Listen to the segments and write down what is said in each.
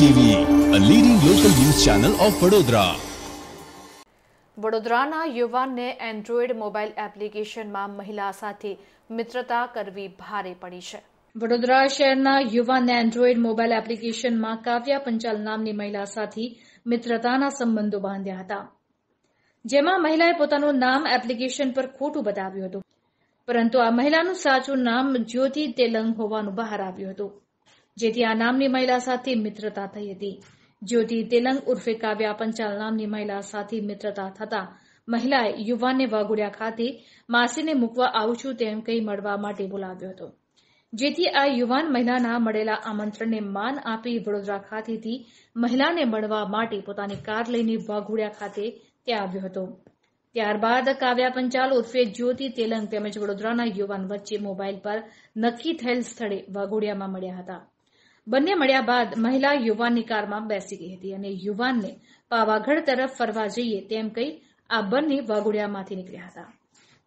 TV a leading local news channel of Vadodara વડોદરાના યુવાનને Android mobile એપ્લિકેશનમાં મહિલા સાથે મિત્રતા કરવી ભારે પડી છે વડોદરા શહેરના યુવાનને એન્ડ્રોઈડ મોબાઈલ એપ્લિકેશનમાં કાવ્યા પંચાલ નામની મહિલા સાથે મિત્રતાના સંબંધો બાંધ્યા હતા જેમાં મહિલાએ પોતાનું નામ એપ્લિકેશન પર ખોટું બતાવ્યું હતું પરંતુ આ મહિલાનું સાચું નામ જ્યોતિ તેલંગ હોવાનું બહાર આવ્યું હતું જેથી આ નામની મહિલા સાથે મિત્રતા થઈ હતી જ્યોતિ તેલંગ ઉર્ફે કાવ્યા પંચાલ નામની મહિલા સાથે મિત્રતા થતા મહિલાએ યુવાનને વાઘોડિયા ખાતે માસીને મૂકવા આવું છું તેમ કહી મળવા માટે બોલાવ્યો હતો જેથી આ યુવાન મહિલાના મળેલા આમંત્રણને માન આપી વડોદરા ખાતેથી મહિલાને મળવા માટે પોતાની કાર લઈને વાઘુડિયા ખાતે ત્યાં આવ્યો હતો ત્યારબાદ કાવ્યા પંચાલ ઉર્ફે જ્યોતિ તેલંગ તેમજ વડોદરાના યુવાન વચ્ચે મોબાઈલ પર નક્કી થયેલ સ્થળે વાઘોડિયામાં મળ્યા હતા બંને મળ્યા બાદ મહિલા યુવાનની કારમાં બેસી ગઈ હતી અને યુવાનને પાવાગઢ તરફ ફરવા જઈએ તેમ કહી આ બંને વાગુડિયામાંથી નીકળ્યા હતા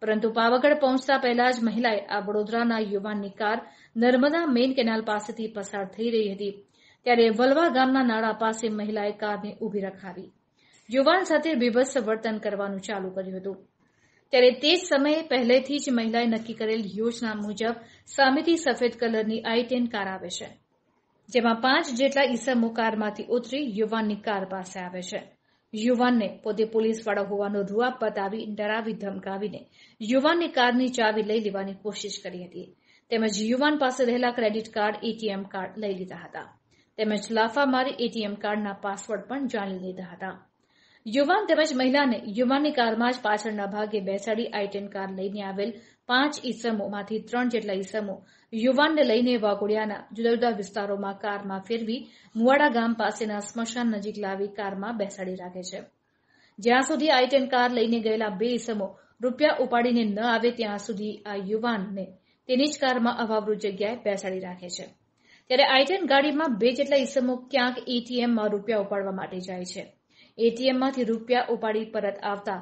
પરંતુ પાવાગઢ પહોંચતા પહેલા જ મહિલાએ આ વડોદરાના યુવાનની કાર નર્મદા મેઇન કેનાલ પાસેથી પસાર થઈ રહી હતી ત્યારે વલવા ગામના નાળા પાસે મહિલાએ કારને ઊભી રખાવી યુવાન સાથે બીભત્સ વર્તન કરવાનું ચાલુ કર્યું હતું ત્યારે તે જ સમયે પહેલેથી જ મહિલાએ નક્કી કરેલ યોજના મુજબ સામેથી સફેદ કલરની આઈ ટેન કાર આવે છે જેમાં પાંચ જેટલા ઈસમો કારમાંથી ઉતરી યુવાનની કાર પાસે આવે છે યુવાનને પોતે પોલીસવાળો હોવાનો રૂઆ બતાવી ડરાવી ધમકાવીને યુવાનની કારની ચાવી લઈ લેવાની કોશિશ કરી હતી તેમજ યુવાન પાસે રહેલા ક્રેડિટ કાર્ડ એટીએમ કાર્ડ લઈ લીધા હતા તેમજ લાફા મારી એટીએમ કાર્ડના પાસવર્ડ પણ જાણી લીધા હતા યુવાન તેમજ મહિલાને યુવાનની કારમાં જ પાછળના ભાગે બેસાડી આઈટેન કાર લઈને આવેલ પાંચ ઈસમોમાંથી ત્રણ જેટલા ઈસમો યુવાનને લઈને વાઘોડિયાના જુદા જુદા વિસ્તારોમાં કારમાં ફેરવી મુવાડા ગામ પાસેના સ્મશાન નજીક લાવી કારમાં બેસાડી રાખે છે જ્યાં સુધી આઈ ટેન કાર લઈને ગયેલા બે ઈસમો રૂપિયા ઉપાડીને ન આવે ત્યાં સુધી આ યુવાનને તેની જ કારમાં અભાવરૂપ જગ્યાએ બેસાડી રાખે છે ત્યારે આઈટેન ગાડીમાં બે જેટલા ઈસમો ક્યાંક એટીએમમાં રૂપિયા ઉપાડવા માટે જાય છે એટીએમમાંથી રૂપિયા ઉપાડી પરત આવતા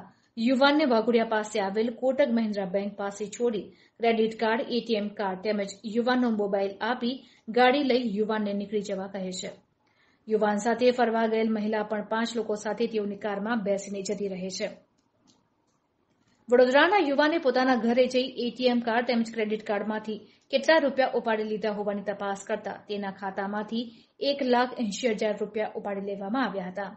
યુવાનને વાઘોડિયા પાસે આવેલ કોટક મહિન્દ્રા બેંક પાસે છોડી ક્રેડિટ કાર્ડ એટીએમ કાર્ડ તેમજ યુવાનનો મોબાઈલ આપી ગાડી લઈ યુવાનને નીકળી જવા કહે છે યુવાન સાથે ફરવા ગયેલ મહિલા પણ પાંચ લોકો સાથે તેઓની કારમાં બેસીને જતી રહે છે વડોદરાના યુવાને પોતાના ઘરે જઈ એટીએમ કાર્ડ તેમજ ક્રેડિટ કાર્ડમાંથી કેટલા રૂપિયા ઉપાડી લીધા હોવાની તપાસ કરતા તેના ખાતામાંથી એક લાખ એંશી હજાર રૂપિયા ઉપાડી લેવામાં આવ્યા હતા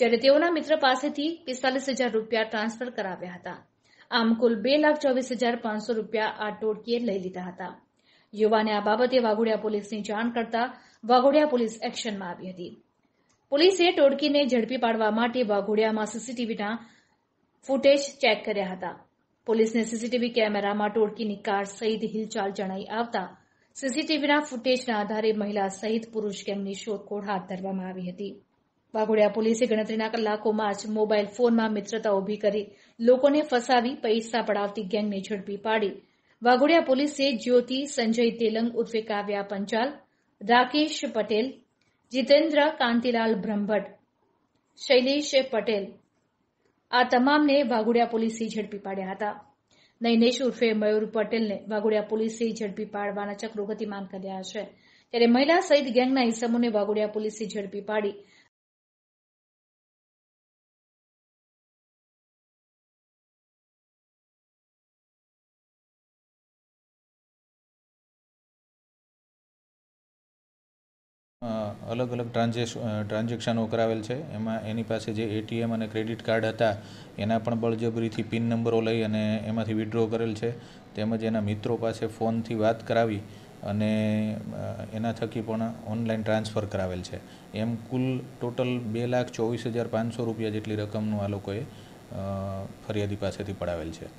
જ્યારે તેઓના મિત્ર પાસેથી પિસ્તાલીસ હજાર રૂપિયા ટ્રાન્સફર કરાવ્યા હતા આમ કુલ બે લાખ ચોવીસ હજાર પાંચસો રૂપિયા આ ટોળકીએ લઈ લીધા હતા યુવાને આ બાબતે વાઘોડિયા પોલીસની જાણ કરતા વાઘોડિયા પોલીસ એક્શનમાં આવી હતી પોલીસે ટોળકીને ઝડપી પાડવા માટે વાઘોડિયામાં સીસીટીવીના ફૂટેજ ચેક કર્યા હતા પોલીસને સીસીટીવી કેમેરામાં ટોળકીની કાર સહિત હિલચાલ જણાઈ આવતા સીસીટીવીના ફૂટેજના આધારે મહિલા સહિત પુરુષ ગેંગની શોધખોળ હાથ ધરવામાં આવી હતી વાઘોડિયા પોલીસે ગણતરીના કલાકોમાં જ મોબાઈલ ફોનમાં મિત્રતા ઉભી કરી લોકોને ફસાવી પૈસા પડાવતી ગેંગને ઝડપી પાડી વાઘોડિયા પોલીસે જ્યોતિ સંજય તેલંગ ઉર્ફે કાવ્યા પંચાલ રાકેશ પટેલ જીતેન્દ્ર કાંતિલાલ બ્રહ્મભટ્ટ શૈલેષ પટેલ આ તમામને વાઘોડિયા પોલીસે ઝડપી પાડ્યા હતા નૈનેશ ઉર્ફે મયુર પટેલને વાઘોડિયા પોલીસે ઝડપી પાડવાના ચક્રો ગતિમાન કર્યા છે ત્યારે મહિલા સહિત ગેંગના ઇસમોને વાઘોડિયા પોલીસે ઝડપી પાડી અલગ અલગ ટ્રાન્ઝેક્શનો કરાવેલ છે એમાં એની પાસે જે એટીએમ અને ક્રેડિટ કાર્ડ હતા એના પણ બળજબરીથી પિન નંબરો લઈ અને એમાંથી વિડ્રો કરેલ છે તેમજ એના મિત્રો પાસે ફોનથી વાત કરાવી અને એના થકી પણ ઓનલાઈન ટ્રાન્સફર કરાવેલ છે એમ કુલ ટોટલ બે લાખ ચોવીસ હજાર પાંચસો રૂપિયા જેટલી રકમનું આ લોકોએ ફરિયાદી પાસેથી પડાવેલ છે